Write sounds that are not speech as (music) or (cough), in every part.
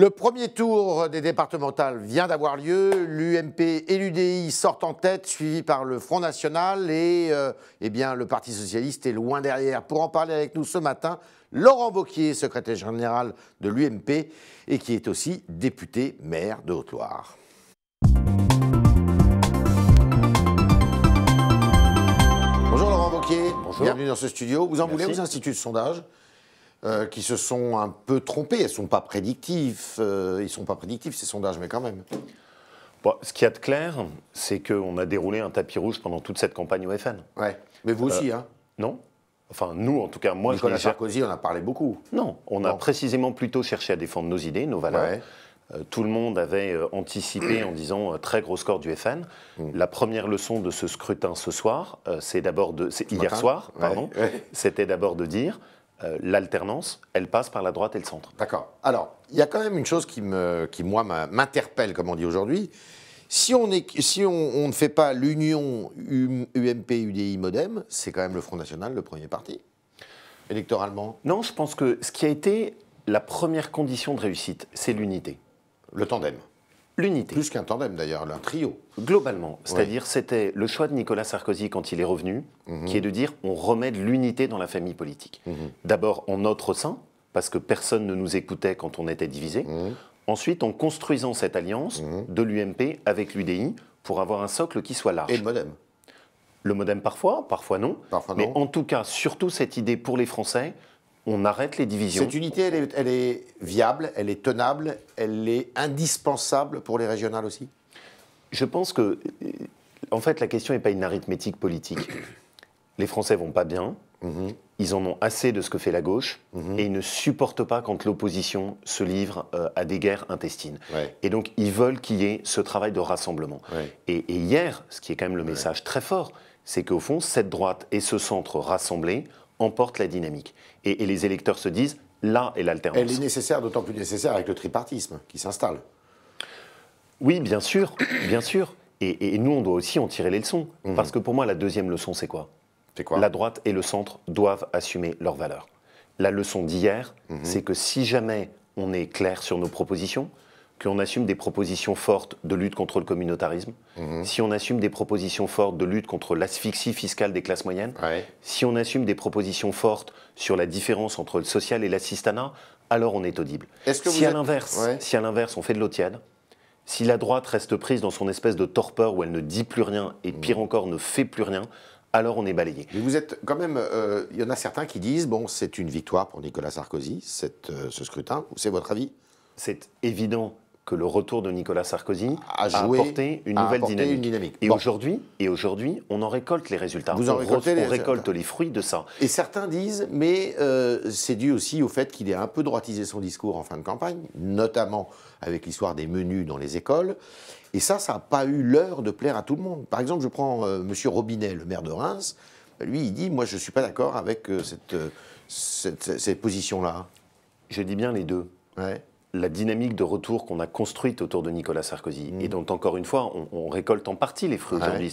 Le premier tour des départementales vient d'avoir lieu. L'UMP et l'UDI sortent en tête, suivis par le Front National et euh, eh bien, le Parti Socialiste est loin derrière. Pour en parler avec nous ce matin, Laurent Vauquier, secrétaire général de l'UMP et qui est aussi député maire de Haute-Loire. Bonjour Laurent Vauquier, bienvenue dans ce studio. Vous en voulez aux instituts de sondage euh, qui se sont un peu trompés. elles ne sont pas prédictifs, euh, ils sont pas prédictifs ces sondages, mais quand même. ce qu'il y a de clair, c'est qu'on a déroulé un tapis rouge pendant toute cette campagne au FN. Ouais. Mais vous euh, aussi, hein Non. Enfin, nous, en tout cas, moi, Nicolas Sarkozy, on a parlé beaucoup. Non, on a précisément plutôt cherché à défendre nos idées, nos valeurs. tout le monde avait anticipé en disant très gros score du FN. Mm. La première leçon de ce scrutin ce soir, c'est d'abord de, hier soir, pardon, c'était d'abord de dire euh, l'alternance, elle passe par la droite et le centre. D'accord. Alors, il y a quand même une chose qui, me, qui moi, m'interpelle, comme on dit aujourd'hui. Si, on, on ne fait pas l'union UMP-UDI-MoDem, c'est quand même le Front National le premier parti, électoralement. Non, je pense que ce qui a été la première condition de réussite, c'est l'unité. Le tandem l'unité. Plus qu'un tandem d'ailleurs, un trio. Globalement, c'est-à-dire c'était le choix de Nicolas Sarkozy quand il est revenu, mhm. qui est de dire on remet de l'unité dans la famille politique. Mhm. D'abord en notre sein, parce que personne ne nous écoutait quand on était divisé. Mhm. Ensuite, en construisant cette alliance de l'UMP avec l'UDI pour avoir un socle qui soit large. Et le modem. Le modem parfois, parfois non. mais en tout cas, surtout cette idée pour les Français on arrête les divisions. Cette unité, elle est, viable, elle est tenable, elle est indispensable pour les régionales aussi Je pense que, euh, en fait, la question n'est pas une arithmétique politique. (clears throat) les Français vont pas bien, mhm. Ils en ont assez de ce que fait la gauche mhm. et ils ne supportent pas quand l'opposition se livre euh, à des guerres intestines. Et donc ils veulent qu'il y ait ce travail de rassemblement. Et, hier, ce qui est quand même le message très fort, c'est qu'au fond, cette droite et ce centre rassemblés emporte la dynamique. Et, les électeurs se disent, là est l'alternance. Elle est nécessaire, d'autant plus nécessaire avec le tripartisme qui s'installe. Oui, bien sûr, bien sûr. Et, nous, on doit aussi en tirer les leçons. Mhm. Parce que pour moi, la deuxième leçon, c'est quoi C'est quoi La droite et le centre doivent assumer leurs valeurs. La leçon d'hier, mhm. c'est que si jamais on est clair sur nos propositions, qu'on assume des propositions fortes de lutte contre le communautarisme, mhm. si on assume des propositions fortes de lutte contre l'asphyxie fiscale des classes moyennes, si on assume des propositions fortes sur la différence entre le social et l'assistanat, alors on est audible. si, à l'inverse, si à l'inverse, on fait de l'eau tiède, si la droite reste prise dans son espèce de torpeur où elle ne dit plus rien et mhm. pire encore ne fait plus rien, alors on est balayé. Mais vous êtes quand même, euh, il y en a certains qui disent bon, c'est une victoire pour Nicolas Sarkozy, euh, ce scrutin. C'est votre avis C'est évident que le retour de Nicolas Sarkozy a, apporté une nouvelle dynamique. Et aujourd'hui, et aujourd'hui, on en récolte les résultats. Vous on, en récoltez les récolte les fruits de ça. Et certains disent, mais euh, c'est dû aussi au fait qu'il ait un peu droitisé son discours en fin de campagne, notamment avec l'histoire des menus dans les écoles. Et ça, ça n'a pas eu l'heure de plaire à tout le monde. Par exemple, je prends M. Euh, Monsieur Robinet, le maire de Reims. Lui, il dit, moi, je ne suis pas d'accord avec euh, cette, cette, position-là. Je dis bien les deux. Ouais la dynamique de retour qu'on a construite autour de Nicolas Sarkozy, mm. et dont encore une fois, on, récolte en partie les fruits aujourd'hui,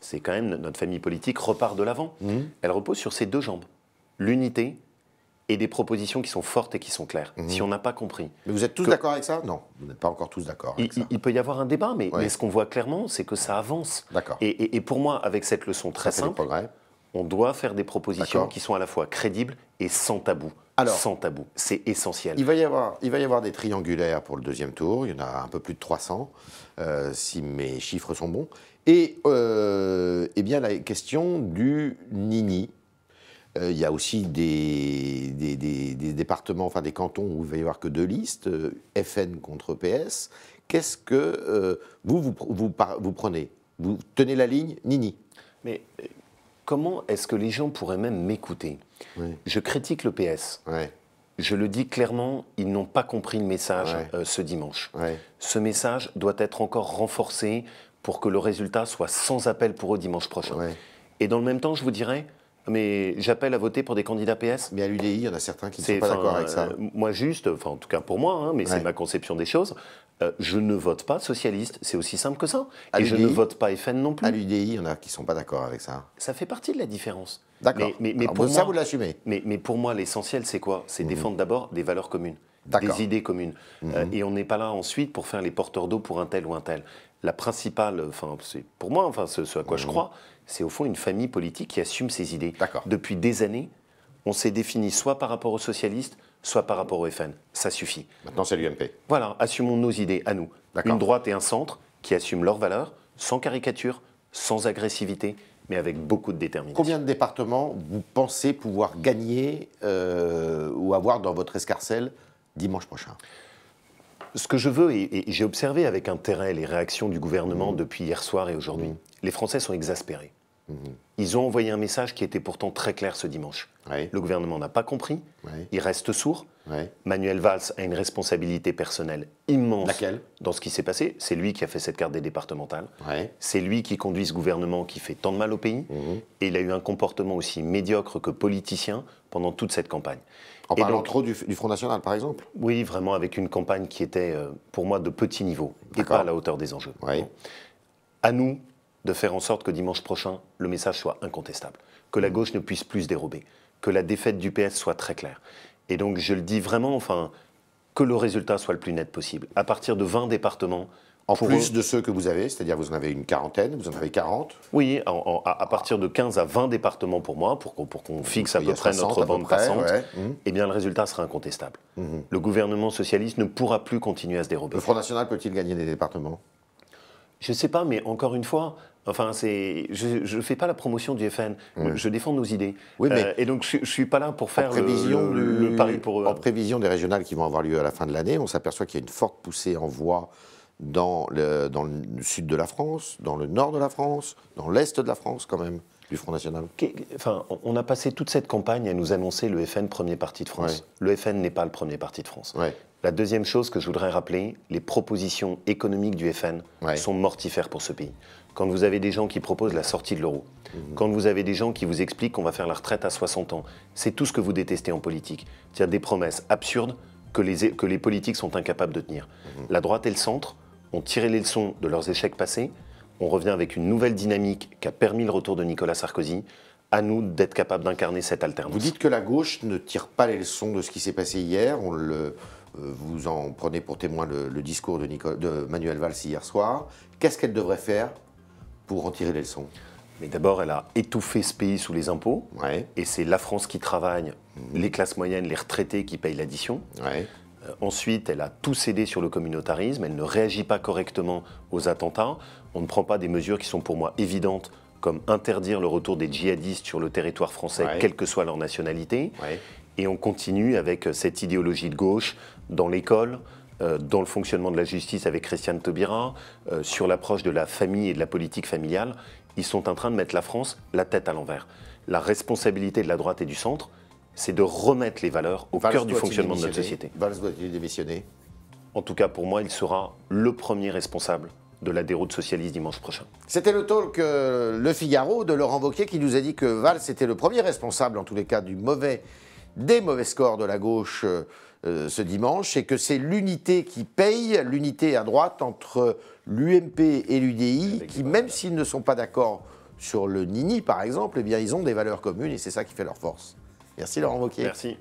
c'est quand même notre famille politique repart de l'avant. Mm. Elle repose sur ses deux jambes, l'unité et des propositions qui sont fortes et qui sont claires. Mm. Si on n'a pas compris. Mais vous êtes tous d'accord avec ça Non, vous n'êtes pas encore tous d'accord il, peut y avoir un débat, mais, ce qu'on voit clairement, c'est que ça avance. D'accord. Et, pour moi, avec cette leçon très simple. progrès on doit faire des propositions qui sont à la fois crédibles et sans tabou. sans tabou, c'est essentiel. Il va, y avoir, il va y avoir des triangulaires pour le deuxième tour, il y en a un peu plus de 300, euh, si mes chiffres sont bons. Et, euh, eh bien la question du Nini. Euh, il y a aussi des, des, départements, enfin des cantons où il va y avoir que deux listes, FN contre PS. Qu'est-ce que vous, vous, vous, vous prenez Vous tenez la ligne Nini Mais comment est-ce que les gens pourraient même m'écouter Je critique le PS. Je le dis clairement, ils n'ont pas compris le message euh, ce dimanche. Ce message doit être encore renforcé pour que le résultat soit sans appel pour eux dimanche prochain. Et dans le même temps, je vous dirais, mais j'appelle à voter pour des candidats PS. Mais à l'UDI, il y en a certains qui ne sont pas d'accord avec ça. Euh, moi, juste, enfin, en tout cas pour moi, hein, mais c'est ma conception des choses, euh, je ne vote pas socialiste. C'est aussi simple que ça. Et je ne vote pas FN non plus. À l'UDI, il y en a qui ne sont pas d'accord avec ça. Ça fait partie de la différence. D'accord. Mais, pour ça, vous l'assumez. Mais, pour moi, l'essentiel, c'est quoi C'est mhm. défendre d'abord des valeurs communes des idées communes. Mhm. Euh, et on n'est pas là ensuite pour faire les porteurs d'eau pour un tel ou un tel la principale, enfin, c'est pour moi, enfin, ce, à quoi je mmh. crois, c'est au fond une famille politique qui assume ses idées. Depuis des années, on s'est défini soit par rapport aux socialistes, soit par rapport au FN. Ça suffit. Maintenant, c'est l'UMP. Voilà, assumons nos idées à nous. Une droite et un centre qui assument leurs valeurs, sans caricature, sans agressivité, mais avec beaucoup de détermination. Combien de départements vous pensez pouvoir gagner euh, ou avoir dans votre escarcelle dimanche prochain ce que je veux, et, j'ai observé avec intérêt les réactions du gouvernement mm. depuis hier soir et aujourd'hui, mm. les Français sont exaspérés. Mm. Ils ont envoyé un message qui était pourtant très clair ce dimanche. Le gouvernement n'a pas compris. Il reste sourd. Manuel Valls a une responsabilité personnelle immense dans ce qui s'est passé. C'est lui qui a fait cette carte des départementales. C'est lui qui conduit ce gouvernement qui fait tant de mal au pays. Mmh. Et il a eu un comportement aussi médiocre que politicien pendant toute cette campagne. En parlant trop du, du, Front National, par exemple Oui, vraiment, avec une campagne qui était, euh, pour moi, de petit niveau et pas à la hauteur des enjeux. À nous de faire en sorte que dimanche prochain, le message soit incontestable, que la mmh. gauche ne puisse plus se dérober que la défaite du PS soit très claire. Et donc, je le dis vraiment, enfin, que le résultat soit le plus net possible. À partir de 20 départements, en plus de ceux que vous avez, c'est-à-dire vous en avez une quarantaine, vous en avez 40 Oui, à, partir de 15 à 20 départements pour moi, pour qu'on, pour qu'on fixe à peu près notre bande passante, eh mmh. bien le résultat sera incontestable. Mmh. Le gouvernement socialiste ne pourra plus continuer à se dérober. Le Front National peut-il gagner des départements Je ne sais pas, mais encore une fois, Enfin, c'est, je ne fais pas la promotion du FN. Je défends nos idées. Euh, et donc, je ne suis pas là pour faire prévision le, pour En prévision des régionales qui vont avoir lieu à la fin de l'année, on s'aperçoit qu'il y a une forte poussée en voie dans le, dans le sud de la France, dans le nord de la France, dans l'est de la France quand même du Front National Enfin, on a passé toute cette campagne à nous annoncer le FN premier parti de France. Le FN n'est pas le premier parti de France. La deuxième chose que je voudrais rappeler, les propositions économiques du FN sont mortifères pour ce pays. Quand vous avez des gens qui proposent la sortie de l'euro, mhm. quand vous avez des gens qui vous expliquent qu'on va faire la retraite à 60 ans, c'est tout ce que vous détestez en politique. cest des promesses absurdes que les, que les politiques sont incapables de tenir. Mhm. La droite et le centre ont tiré les leçons de leurs échecs passés. On revient avec une nouvelle dynamique qui a permis le retour de Nicolas Sarkozy, à nous d'être capable d'incarner cette alternance. Vous dites que la gauche ne tire pas les leçons de ce qui s'est passé hier, euh, vous en prenez pour témoin le, discours de, Manuel Valls hier soir. Qu'est-ce qu'elle devrait faire pour en tirer les leçons mais d'abord, elle a étouffé ce pays sous les impôts. Et c'est la France qui travaille, mhm. les classes moyennes, les retraités qui payent l'addition. Euh, ensuite, elle a tout cédé sur le communautarisme. Elle ne réagit pas correctement aux attentats. On ne prend pas des mesures qui sont pour moi évidentes comme interdire le retour des djihadistes sur le territoire français, quelle que soit leur nationalité. Et on continue avec euh, cette idéologie de gauche dans l'école, euh, dans le fonctionnement de la justice avec Christiane Taubira, euh, sur l'approche de la famille et de la politique familiale. Ils sont en train de mettre la France la tête à l'envers. La responsabilité de la droite et du centre, c'est de remettre les valeurs au cœur du fonctionnement de notre société. Valls doit-il démissionner En tout cas, pour moi, il sera le premier responsable de la déroute socialiste dimanche prochain. C'était le talk que Le Figaro de Laurent Wauquiez qui nous a dit que Valls était le premier responsable, en tous les cas, du mauvais des mauvais scores de la gauche euh, euh, ce dimanche et que c'est l'unité qui paye, l'unité à droite entre l'UMP et l'UDI, qui même s'ils ne sont pas d'accord sur le Nini par exemple, eh bien ils ont des valeurs communes et c'est ça qui fait leur force. Merci Laurent Wauquiez. Merci.